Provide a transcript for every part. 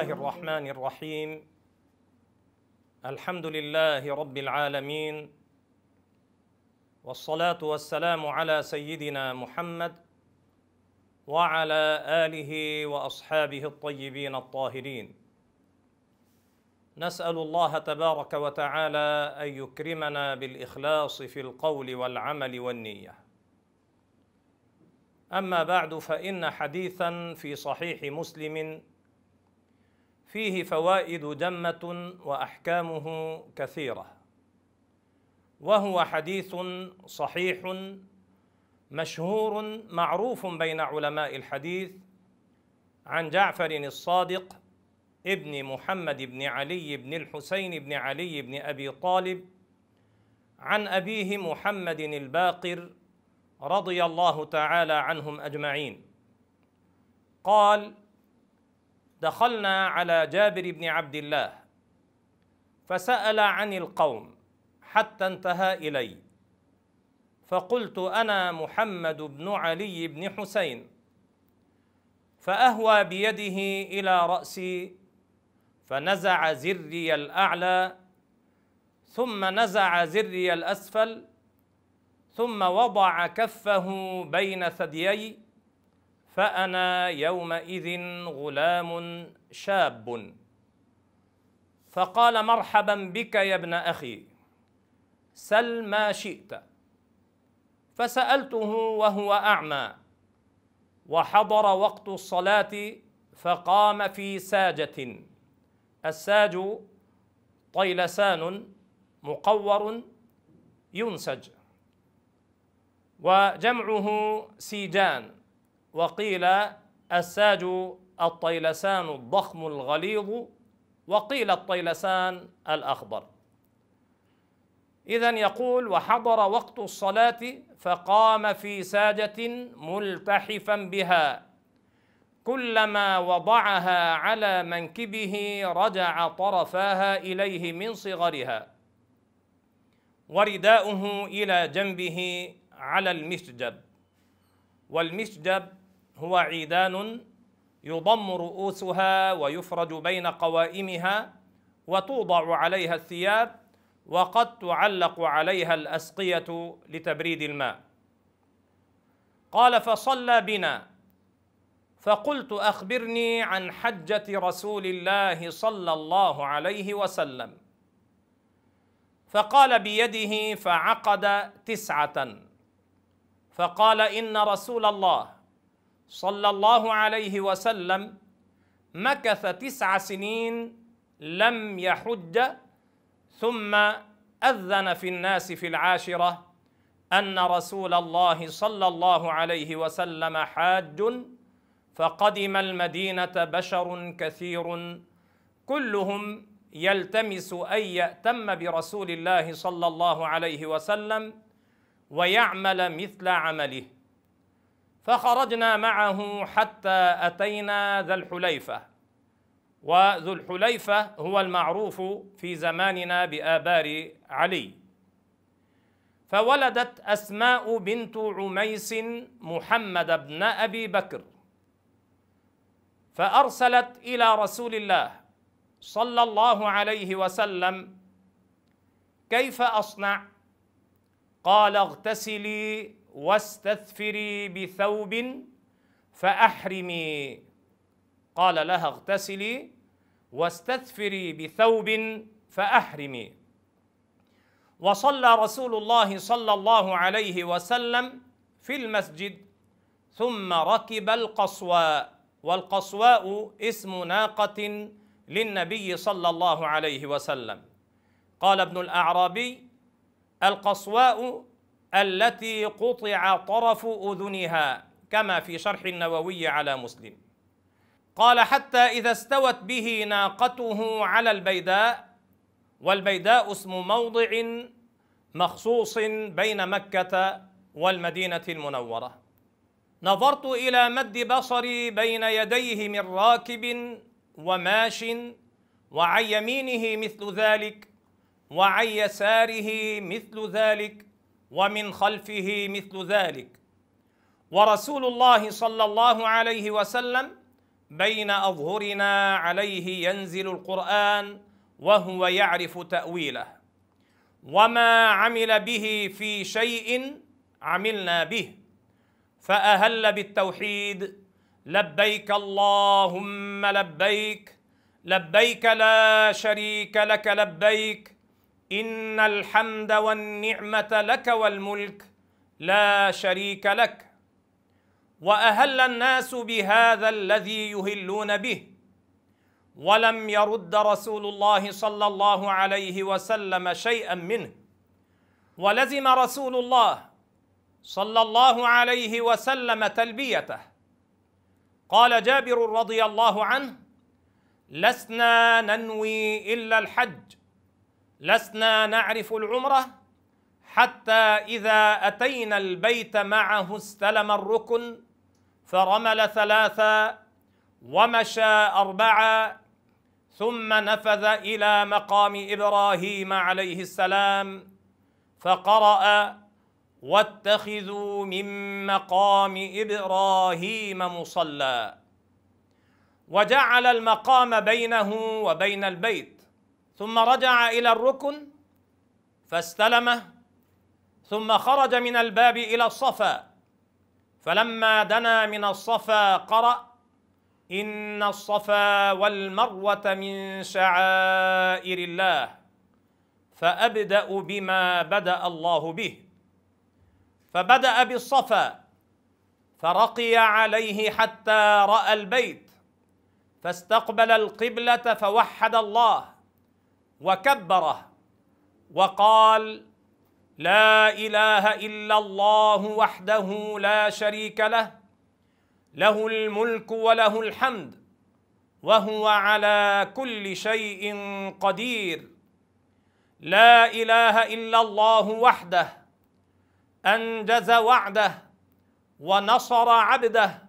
الرحمن الرحيم الحمد لله رب العالمين والصلاه والسلام على سيدنا محمد وعلى آله وأصحابه الطيبين الطاهرين نسأل الله تبارك وتعالى أن يكرمنا بالإخلاص في القول والعمل والنية أما بعد فإن حديثا في صحيح مسلم فيه فوائد جمة وأحكامه كثيرة وهو حديث صحيح مشهور معروف بين علماء الحديث عن جعفر الصادق ابن محمد بن علي بن الحسين بن علي بن ابي طالب عن ابيه محمد الباقر رضي الله تعالى عنهم اجمعين قال دخلنا على جابر بن عبد الله فسال عن القوم حتى انتهى الي فقلت أنا محمد بن علي بن حسين فأهوى بيده إلى رأسي فنزع زري الأعلى ثم نزع زري الأسفل ثم وضع كفه بين ثديي فأنا يومئذ غلام شاب فقال مرحبا بك يا ابن أخي سل ما شئت فسألته وهو أعمى وحضر وقت الصلاة فقام في ساجة الساج طيلسان مقور ينسج وجمعه سيجان وقيل الساج الطيلسان الضخم الغليظ وقيل الطيلسان الأخضر إذا يقول وحضر وقت الصلاة فقام في ساجة ملتحفا بها كلما وضعها على منكبه رجع طرفاها إليه من صغرها ورداؤه إلى جنبه على المسجد والمسجد هو عيدان يضم رؤوسها ويفرج بين قوائمها وتوضع عليها الثياب وقد تعلق عليها الأسقية لتبريد الماء قال فصلى بنا فقلت أخبرني عن حجة رسول الله صلى الله عليه وسلم فقال بيده فعقد تسعة فقال إن رسول الله صلى الله عليه وسلم مكث تسع سنين لم يحج ثم أذن في الناس في العاشرة أن رسول الله صلى الله عليه وسلم حاج فقدم المدينة بشر كثير كلهم يلتمس أن يأتم برسول الله صلى الله عليه وسلم ويعمل مثل عمله فخرجنا معه حتى أتينا ذا الحليفة وذو الحليفة هو المعروف في زماننا بآبار علي فولدت أسماء بنت عميس محمد بن أبي بكر فأرسلت إلى رسول الله صلى الله عليه وسلم كيف أصنع؟ قال اغتسلي واستثفري بثوب فأحرمي قال لها اغتسلي واستثفري بثوب فأحرمي وصلى رسول الله صلى الله عليه وسلم في المسجد ثم ركب القصواء والقصواء اسم ناقة للنبي صلى الله عليه وسلم قال ابن الأعرابي القصواء التي قطع طرف أذنها كما في شرح النووي على مسلم قال حتى إذا استوت به ناقته على البيداء والبيداء اسم موضع مخصوص بين مكة والمدينة المنورة نظرت إلى مد بصري بين يديه من راكب وماش وعن يمينه مثل ذلك وعن يساره مثل ذلك ومن خلفه مثل ذلك ورسول الله صلى الله عليه وسلم بين أظهرنا عليه ينزل القرآن وهو يعرف تأويله وما عمل به في شيء عملنا به فأهل بالتوحيد لبيك اللهم لبيك لبيك لا شريك لك لبيك إن الحمد والنعمة لك والملك لا شريك لك واهل الناس بهذا الذي يهلون به ولم يرد رسول الله صلى الله عليه وسلم شيئا منه ولزم رسول الله صلى الله عليه وسلم تلبيته قال جابر رضي الله عنه لسنا ننوي الا الحج لسنا نعرف العمره حتى اذا اتينا البيت معه استلم الركن فرمل ثلاثا ومشى أربعا ثم نفذ إلى مقام إبراهيم عليه السلام فقرأ واتخذوا من مقام إبراهيم مصلى وجعل المقام بينه وبين البيت ثم رجع إلى الركن فاستلمه ثم خرج من الباب إلى الصفا فلما دنا من الصفا قرأ إن الصفا والمروة من شعائر الله فأبدأ بما بدأ الله به فبدأ بالصفا فرقي عليه حتى رأى البيت فاستقبل القبلة فوحد الله وكبره وقال لا اله الا الله وحده لا شريك له له الملك وله الحمد وهو على كل شيء قدير لا اله الا الله وحده انجز وعده ونصر عبده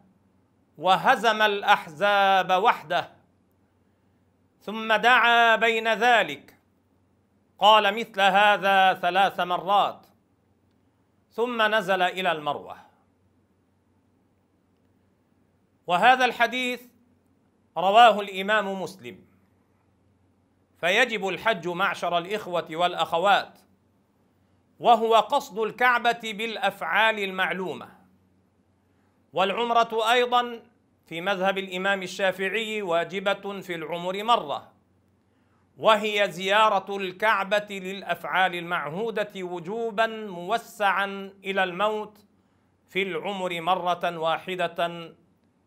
وهزم الاحزاب وحده ثم دعا بين ذلك قال مثل هذا ثلاث مرات ثم نزل الى المروه وهذا الحديث رواه الامام مسلم فيجب الحج معشر الاخوه والاخوات وهو قصد الكعبه بالافعال المعلومه والعمره ايضا في مذهب الامام الشافعي واجبه في العمر مره وهي زيارة الكعبة للأفعال المعهودة وجوبا موسعا إلى الموت في العمر مرة واحدة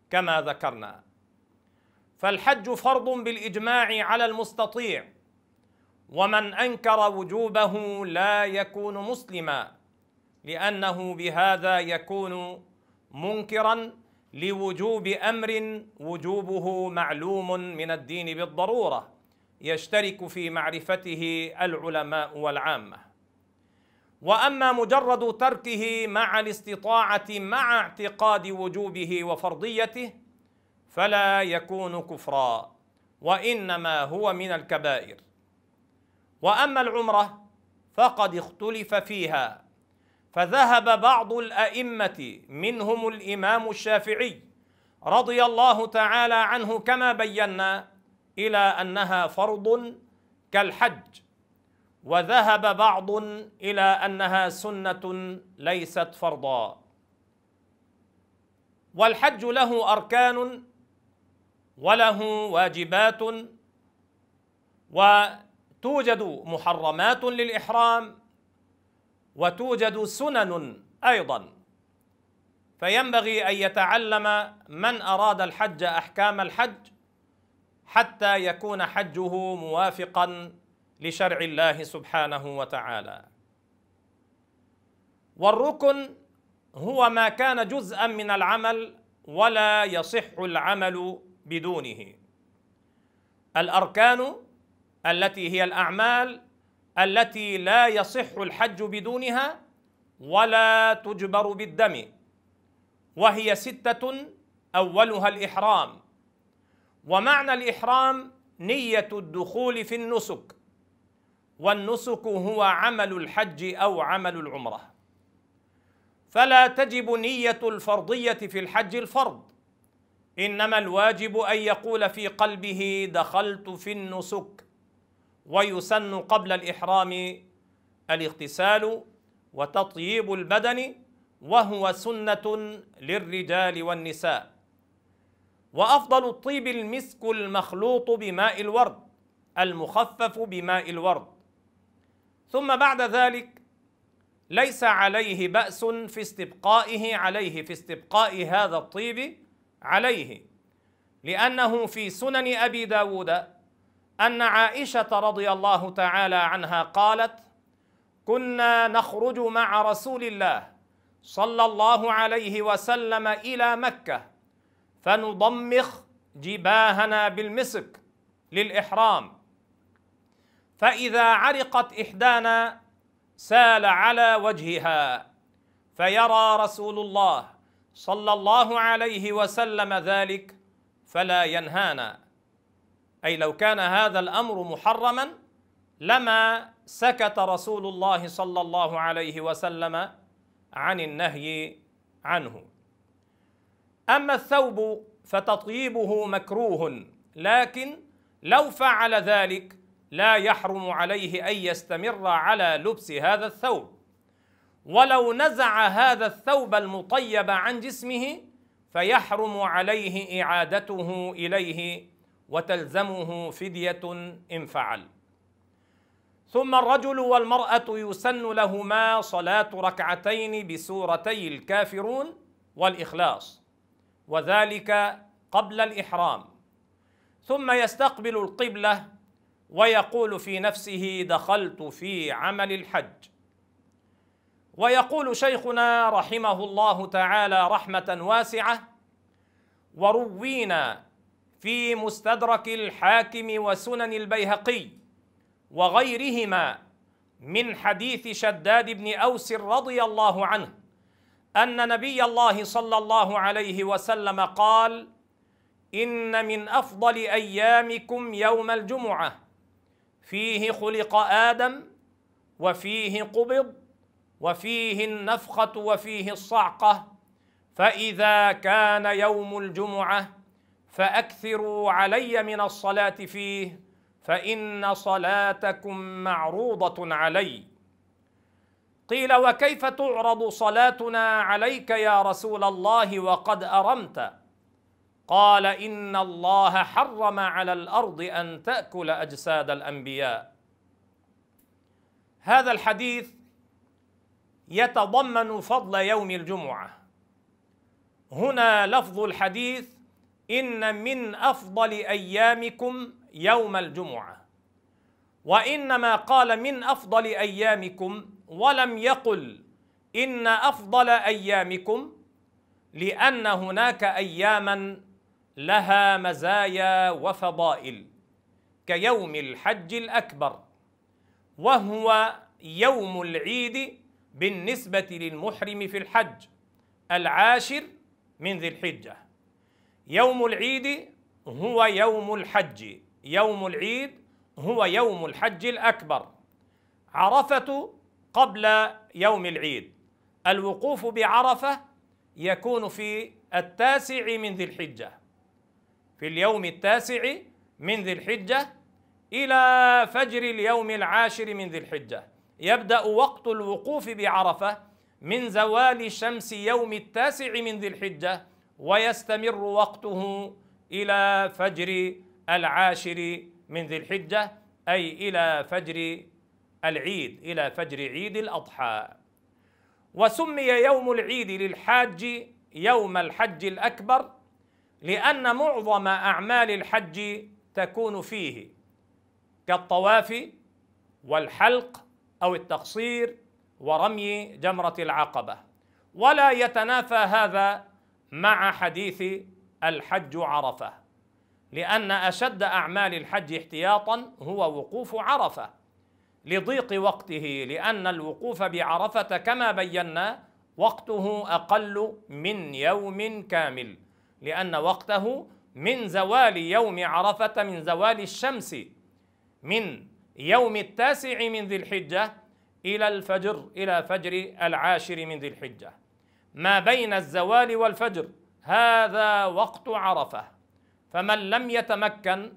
كما ذكرنا فالحج فرض بالإجماع على المستطيع ومن أنكر وجوبه لا يكون مسلما لأنه بهذا يكون منكرا لوجوب أمر وجوبه معلوم من الدين بالضرورة يشترك في معرفته العلماء والعامه واما مجرد تركه مع الاستطاعه مع اعتقاد وجوبه وفرضيته فلا يكون كفرا وانما هو من الكبائر واما العمره فقد اختلف فيها فذهب بعض الائمه منهم الامام الشافعي رضي الله تعالى عنه كما بينا إلى أنها فرض كالحج وذهب بعض إلى أنها سنة ليست فرضا والحج له أركان وله واجبات وتوجد محرمات للإحرام وتوجد سنن أيضا فينبغي أن يتعلم من أراد الحج أحكام الحج حتى يكون حجه موافقا لشرع الله سبحانه وتعالى والركن هو ما كان جزءا من العمل ولا يصح العمل بدونه الاركان التي هي الاعمال التي لا يصح الحج بدونها ولا تجبر بالدم وهي سته اولها الاحرام ومعنى الإحرام نية الدخول في النسك والنسك هو عمل الحج أو عمل العمرة فلا تجب نية الفرضية في الحج الفرض إنما الواجب أن يقول في قلبه دخلت في النسك ويسن قبل الإحرام الاغتسال وتطيب البدن وهو سنة للرجال والنساء وأفضل الطيب المسك المخلوط بماء الورد المخفف بماء الورد ثم بعد ذلك ليس عليه بأس في استبقائه عليه في استبقاء هذا الطيب عليه لأنه في سنن أبي داود أن عائشة رضي الله تعالى عنها قالت كنا نخرج مع رسول الله صلى الله عليه وسلم إلى مكة فنضمخ جباهنا بالمسك للإحرام فإذا عرقت إحدانا سال على وجهها فيرى رسول الله صلى الله عليه وسلم ذلك فلا ينهانا أي لو كان هذا الأمر محرما لما سكت رسول الله صلى الله عليه وسلم عن النهي عنه أما الثوب فتطيبه مكروه لكن لو فعل ذلك لا يحرم عليه أن يستمر على لبس هذا الثوب ولو نزع هذا الثوب المطيب عن جسمه فيحرم عليه إعادته إليه وتلزمه فدية إن فعل ثم الرجل والمرأة يسن لهما صلاة ركعتين بسورتي الكافرون والإخلاص وذلك قبل الإحرام ثم يستقبل القبلة ويقول في نفسه دخلت في عمل الحج ويقول شيخنا رحمه الله تعالى رحمة واسعة وروينا في مستدرك الحاكم وسنن البيهقي وغيرهما من حديث شداد بن أوس رضي الله عنه أن نبي الله صلى الله عليه وسلم قال إن من أفضل أيامكم يوم الجمعة فيه خلق آدم وفيه قبض وفيه النفخة وفيه الصعقة فإذا كان يوم الجمعة فأكثروا علي من الصلاة فيه فإن صلاتكم معروضة عليّ قيل وكيف تعرض صلاتنا عليك يا رسول الله وقد أرمت قال إن الله حرم على الأرض أن تأكل أجساد الأنبياء هذا الحديث يتضمن فضل يوم الجمعة هنا لفظ الحديث إن من أفضل أيامكم يوم الجمعة وإنما قال من أفضل أيامكم ولم يقل إن أفضل أيامكم لأن هناك أياما لها مزايا وفضائل كيوم الحج الأكبر وهو يوم العيد بالنسبة للمحرم في الحج العاشر من ذي الحجة يوم العيد هو يوم الحج يوم العيد هو يوم الحج الأكبر عرفة قبل يوم العيد الوقوف بعرفه يكون في التاسع من ذي الحجه في اليوم التاسع من ذي الحجه الى فجر اليوم العاشر من ذي الحجه يبدا وقت الوقوف بعرفه من زوال شمس يوم التاسع من ذي الحجه ويستمر وقته الى فجر العاشر من ذي الحجه اي الى فجر العيد إلى فجر عيد الأضحى وسمي يوم العيد للحاج يوم الحج الأكبر لأن معظم أعمال الحج تكون فيه كالطواف والحلق أو التقصير ورمي جمرة العقبة ولا يتنافى هذا مع حديث الحج عرفة لأن أشد أعمال الحج احتياطا هو وقوف عرفة لضيق وقته لأن الوقوف بعرفة كما بينا وقته أقل من يوم كامل لأن وقته من زوال يوم عرفة من زوال الشمس من يوم التاسع من ذي الحجة إلى الفجر إلى فجر العاشر من ذي الحجة ما بين الزوال والفجر هذا وقت عرفة فمن لم يتمكن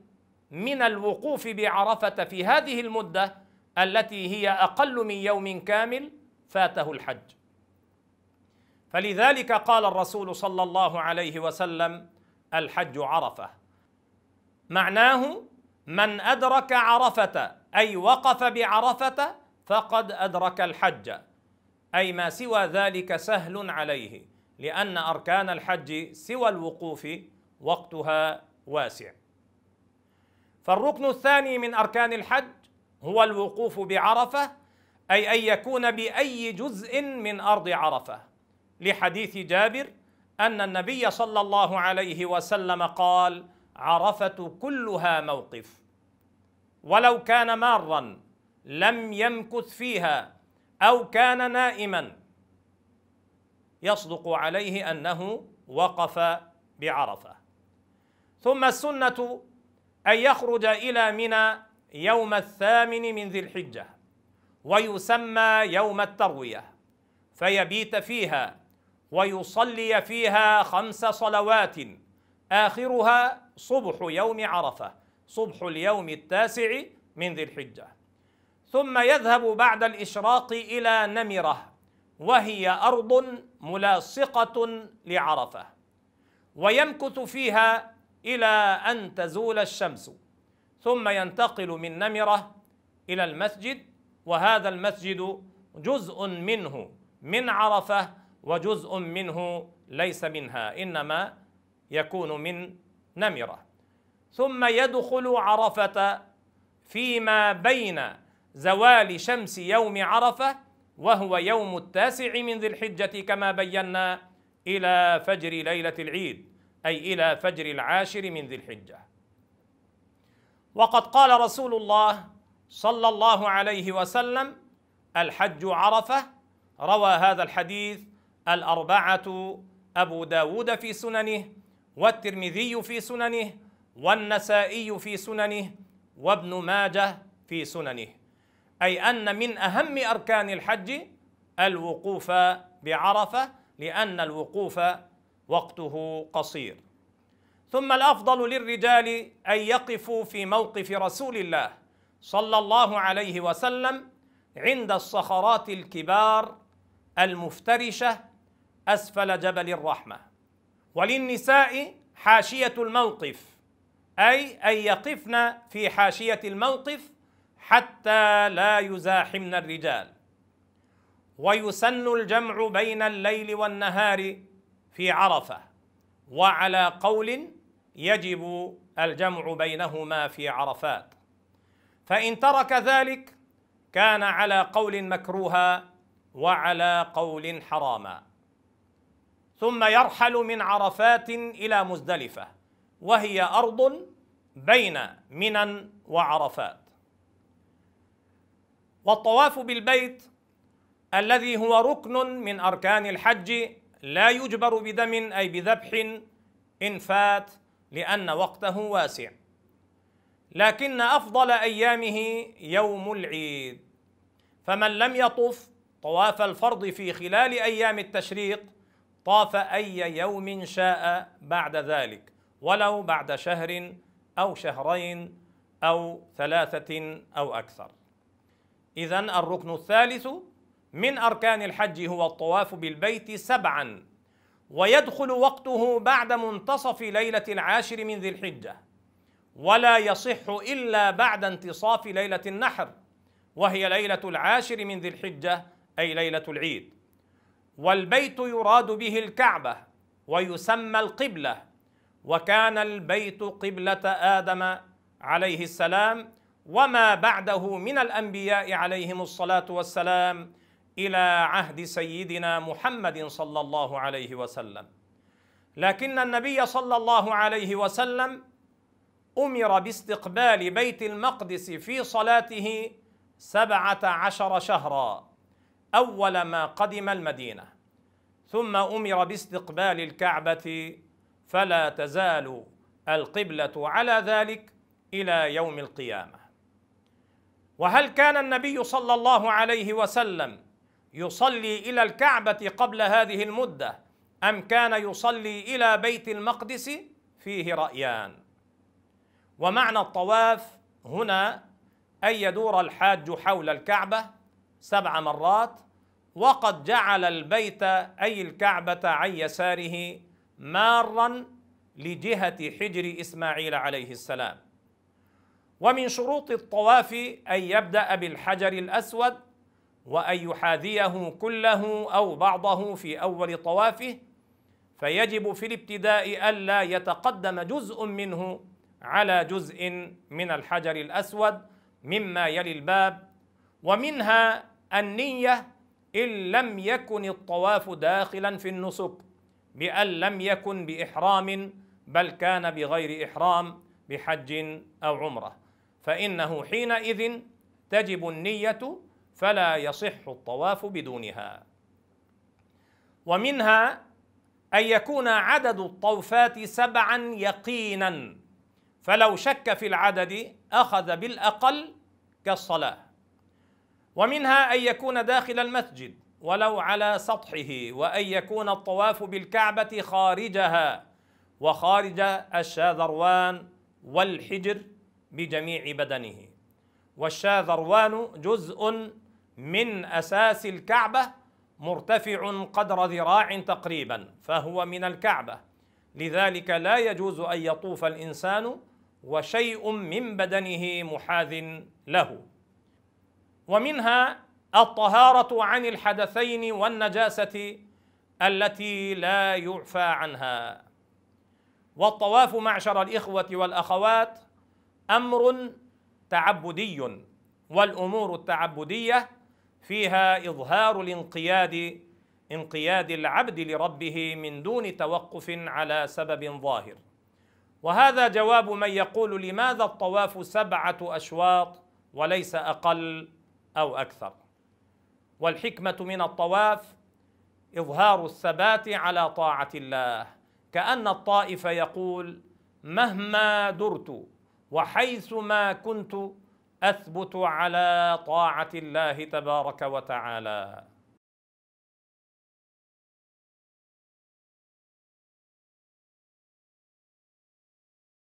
من الوقوف بعرفة في هذه المدة التي هي اقل من يوم كامل فاته الحج فلذلك قال الرسول صلى الله عليه وسلم الحج عرفه معناه من ادرك عرفه اي وقف بعرفه فقد ادرك الحج اي ما سوى ذلك سهل عليه لان اركان الحج سوى الوقوف وقتها واسع فالركن الثاني من اركان الحج هو الوقوف بعرفه اي ان يكون باي جزء من ارض عرفه لحديث جابر ان النبي صلى الله عليه وسلم قال عرفه كلها موقف ولو كان مارا لم يمكث فيها او كان نائما يصدق عليه انه وقف بعرفه ثم السنه ان يخرج الى منى يوم الثامن من ذي الحجة ويسمى يوم التروية فيبيت فيها ويصلي فيها خمس صلوات آخرها صبح يوم عرفة صبح اليوم التاسع من ذي الحجة ثم يذهب بعد الإشراق إلى نمرة وهي أرض ملاصقة لعرفة ويمكث فيها إلى أن تزول الشمس ثم ينتقل من نمرة إلى المسجد وهذا المسجد جزء منه من عرفة وجزء منه ليس منها إنما يكون من نمرة ثم يدخل عرفة فيما بين زوال شمس يوم عرفة وهو يوم التاسع من ذي الحجة كما بينا إلى فجر ليلة العيد أي إلى فجر العاشر من ذي الحجة وقد قال رسول الله صلى الله عليه وسلم الحج عرفة روى هذا الحديث الأربعة أبو داود في سننه والترمذي في سننه والنسائي في سننه وابن ماجه في سننه أي أن من أهم أركان الحج الوقوف بعرفة لأن الوقوف وقته قصير ثم الافضل للرجال ان يقفوا في موقف رسول الله صلى الله عليه وسلم عند الصخرات الكبار المفترشه اسفل جبل الرحمه وللنساء حاشيه الموقف اي ان يقفن في حاشيه الموقف حتى لا يزاحمن الرجال ويسن الجمع بين الليل والنهار في عرفه وعلى قول يجب الجمع بينهما في عرفات فإن ترك ذلك كان على قول مكروها وعلى قول حراما ثم يرحل من عرفات إلى مزدلفة وهي أرض بين منى وعرفات والطواف بالبيت الذي هو ركن من أركان الحج لا يجبر بدم أي بذبح إن فات لأن وقته واسع لكن أفضل أيامه يوم العيد فمن لم يطف طواف الفرض في خلال أيام التشريق طاف أي يوم شاء بعد ذلك ولو بعد شهر أو شهرين أو ثلاثة أو أكثر إذا الركن الثالث من أركان الحج هو الطواف بالبيت سبعا ويدخل وقته بعد منتصف ليلة العاشر من ذي الحجة ولا يصح إلا بعد انتصاف ليلة النحر وهي ليلة العاشر من ذي الحجة أي ليلة العيد والبيت يراد به الكعبة ويسمى القبلة وكان البيت قبلة آدم عليه السلام وما بعده من الأنبياء عليهم الصلاة والسلام الى عهد سيدنا محمد صلى الله عليه وسلم لكن النبي صلى الله عليه وسلم امر باستقبال بيت المقدس في صلاته سبعه عشر شهرا اول ما قدم المدينه ثم امر باستقبال الكعبه فلا تزال القبله على ذلك الى يوم القيامه وهل كان النبي صلى الله عليه وسلم يصلي إلى الكعبة قبل هذه المدة أم كان يصلي إلى بيت المقدس فيه رأيان ومعنى الطواف هنا أن يدور الحاج حول الكعبة سبع مرات وقد جعل البيت أي الكعبة عن يساره مارا لجهة حجر إسماعيل عليه السلام ومن شروط الطواف أن يبدأ بالحجر الأسود وأن يحاذيه كله أو بعضه في أول طوافه فيجب في الابتداء ألا يتقدم جزء منه على جزء من الحجر الأسود مما يلي الباب ومنها النية إن لم يكن الطواف داخلا في النسك بأن لم يكن بإحرام بل كان بغير إحرام بحج أو عمرة فإنه حينئذ تجب النية فلا يصح الطواف بدونها ومنها أن يكون عدد الطوفات سبعا يقينا فلو شك في العدد أخذ بالأقل كالصلاة ومنها أن يكون داخل المسجد ولو على سطحه وأن يكون الطواف بالكعبة خارجها وخارج الشاذروان والحجر بجميع بدنه والشاذروان جزء من أساس الكعبة مرتفع قدر ذراع تقريبا فهو من الكعبة لذلك لا يجوز أن يطوف الإنسان وشيء من بدنه محاذ له ومنها الطهارة عن الحدثين والنجاسة التي لا يعفى عنها والطواف معشر الإخوة والأخوات أمر تعبدي والأمور التعبدية فيها إظهار الانقياد انقياد العبد لربه من دون توقف على سبب ظاهر وهذا جواب من يقول لماذا الطواف سبعة أشواط وليس أقل أو أكثر والحكمة من الطواف إظهار الثبات على طاعة الله كأن الطائف يقول مهما درت وحيثما كنت اثبت على طاعه الله تبارك وتعالى